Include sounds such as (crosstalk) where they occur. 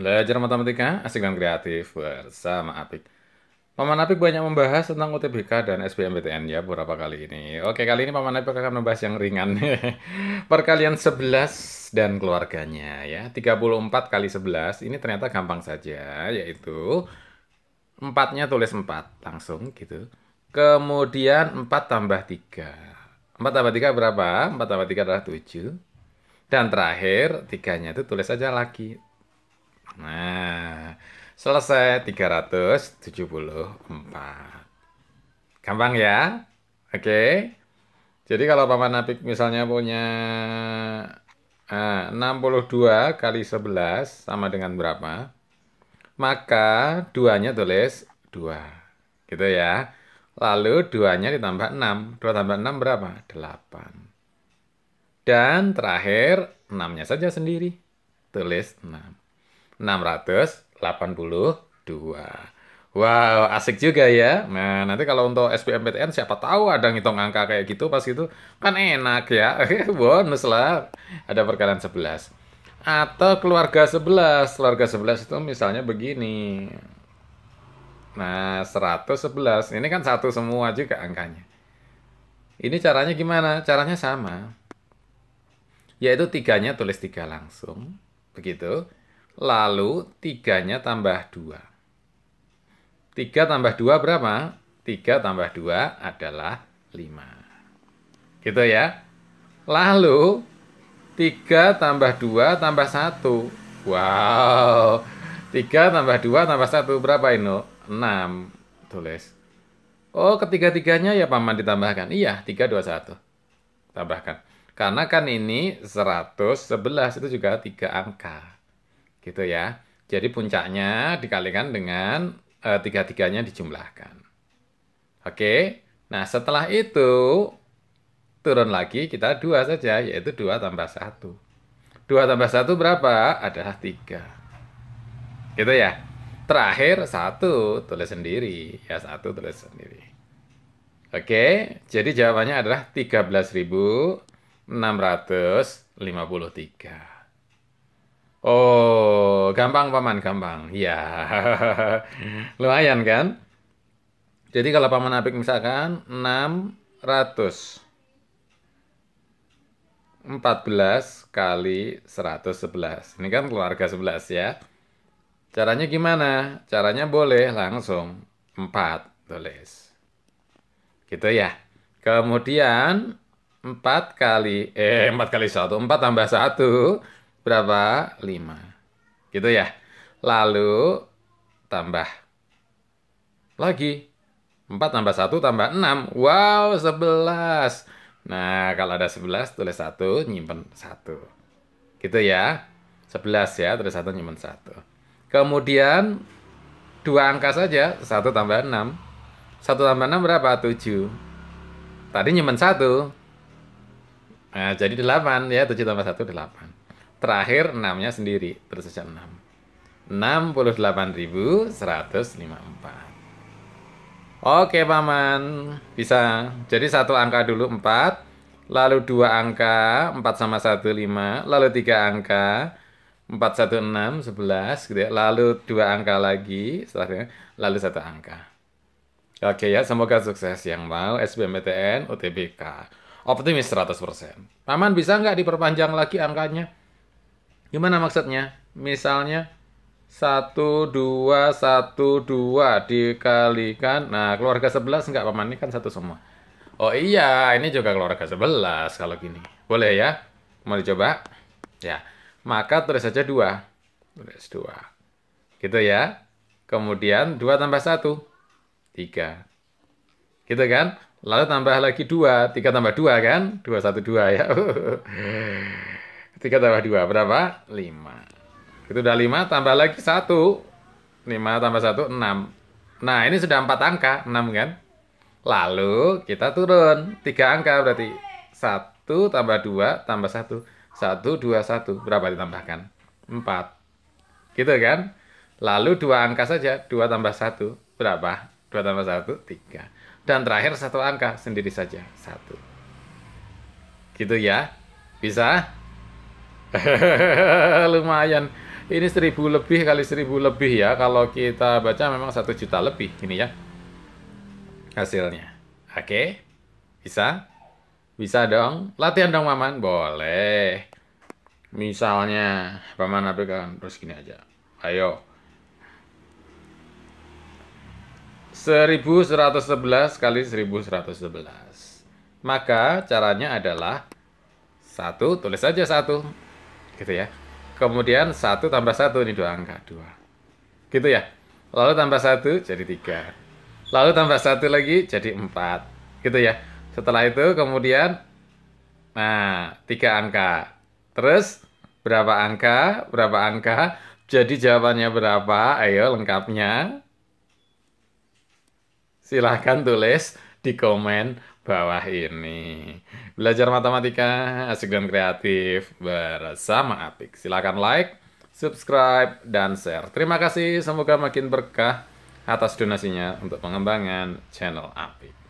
Belajar matematika asik dan kreatif bersama Apik. Paman Apik banyak membahas tentang UTBK dan SBMPTN ya beberapa kali ini. Oke, kali ini Paman Apik akan membahas yang ringan. (laughs) Perkalian 11 dan keluarganya ya. 34 kali 11 ini ternyata gampang saja yaitu empatnya tulis 4 langsung gitu. Kemudian 4 tambah 3. 4 tambah 3 berapa? 4 tambah 3 adalah 7. Dan terakhir, tiganya itu tulis aja lagi Nah, selesai 374. Gampang ya? Oke. Okay. Jadi kalau Paman Apik misalnya punya ah, eh, 62 kali 11 sama dengan berapa? Maka duanya tulis 2. Gitu ya. Lalu duanya ditambah 6. 2 tambah 6 berapa? 8. Dan terakhir 6-nya saja sendiri. Tulis 6. 682. Wow, asik juga ya. Nah, nanti kalau untuk SBMPTN siapa tahu ada ngitung angka kayak gitu pas itu kan enak ya. (laughs) Bonus lah. Ada perkalian 11. Atau keluarga 11. Keluarga 11 itu misalnya begini. Nah, 111. Ini kan satu semua juga angkanya. Ini caranya gimana? Caranya sama. Yaitu tiganya tulis tiga langsung. Begitu Lalu tiganya tambah dua. Tiga tambah dua berapa? Tiga tambah dua adalah lima. Gitu ya. Lalu tiga tambah dua tambah satu. Wow. Tiga tambah dua tambah satu berapa ini? Enam. Tulis. Oh, ketiga-tiganya ya paman ditambahkan. Iya, Tiga dua satu. Tambahkan. Karena kan ini 111 itu juga tiga angka gitu ya. Jadi puncaknya dikalikan dengan e, tiga-tiganya dijumlahkan. Oke, nah setelah itu turun lagi kita dua saja, yaitu dua tambah satu. Dua tambah satu berapa? Adalah tiga. Gitu ya. Terakhir satu tulis sendiri, ya satu tulis sendiri. Oke, jadi jawabannya adalah tiga belas ribu 13.653. Oh, gampang paman, gampang. Iya. (laughs) Lumayan kan? Jadi kalau paman apik misalkan 600 14 kali 111. Ini kan keluarga 11 ya. Caranya gimana? Caranya boleh langsung 4 tulis. Gitu ya. Kemudian 4 kali eh 4 kali 1, 4 tambah 1 berapa? 5. Gitu ya. Lalu tambah lagi. 4 tambah 1 tambah 6. Wow, 11. Nah, kalau ada 11 tulis 1, nyimpen 1. Gitu ya. 11 ya, tulis 1 nyimpen 1. Kemudian dua angka saja, 1 tambah 6. 1 tambah 6 berapa? 7. Tadi nyimpen 1. Nah, jadi 8 ya, 7 tambah 1 8. Terakhir enamnya sendiri, tersisa enam enam puluh delapan ribu seratus lima empat Oke, Paman. Bisa. Jadi satu angka dulu empat lalu dua angka empat sama satu lima lalu tiga angka enam sebelas gitu ya. Lalu dua angka lagi setelahnya, lalu satu angka. Oke ya, semoga sukses yang mau SBMPTN UTBK. Optimis 100%. Paman bisa nggak diperpanjang lagi angkanya? Gimana maksudnya? Misalnya 1, 2, 1, 2 dikalikan. Nah, keluarga 11 enggak, Paman. Ini kan satu semua. Oh iya, ini juga keluarga 11 kalau gini. Boleh ya? Mau dicoba? Ya. Maka tulis saja 2. Tulis 2. Gitu ya. Kemudian 2 tambah 1. 3. Gitu kan? Lalu tambah lagi 2. 3 tambah 2 kan? 2, 1, 2 ya. (laughs) 3 tambah 2 berapa? 5. Itu udah 5 tambah lagi 1. 5 tambah 1 6. Nah, ini sudah 4 angka, 6 kan? Lalu kita turun 3 angka berarti 1 tambah 2 tambah 1. 1 2 1 berapa ditambahkan? 4. Gitu kan? Lalu 2 angka saja, 2 tambah 1 berapa? 2 tambah 1 3. Dan terakhir 1 angka sendiri saja, 1. Gitu ya. Bisa? (laughs) Lumayan. Ini seribu lebih kali seribu lebih ya. Kalau kita baca memang satu juta lebih ini ya. Hasilnya. Oke. Bisa? Bisa dong. Latihan dong Maman. Boleh. Misalnya, Paman kan terus gini aja. Ayo. 1111 kali 1111. Maka caranya adalah satu, tulis saja satu gitu ya. Kemudian satu tambah satu ini dua angka dua, gitu ya. Lalu tambah satu jadi tiga, lalu tambah satu lagi jadi empat, gitu ya. Setelah itu kemudian, nah tiga angka, terus berapa angka, berapa angka, jadi jawabannya berapa? Ayo lengkapnya. Silahkan tulis di komen bawah ini. Belajar matematika asik dan kreatif bersama Apik. Silahkan like, subscribe, dan share. Terima kasih, semoga makin berkah atas donasinya untuk pengembangan channel Apik.